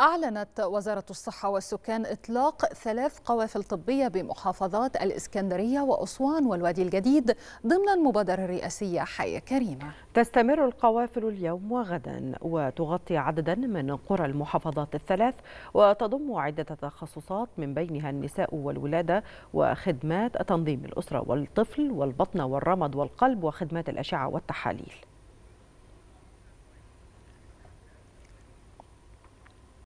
أعلنت وزارة الصحة والسكان إطلاق ثلاث قوافل طبية بمحافظات الإسكندرية وأسوان والوادي الجديد ضمن المبادرة الرئاسية حياة كريمة تستمر القوافل اليوم وغدا وتغطي عددا من قرى المحافظات الثلاث وتضم عدة تخصصات من بينها النساء والولادة وخدمات تنظيم الأسرة والطفل والبطن والرمد والقلب وخدمات الأشعة والتحاليل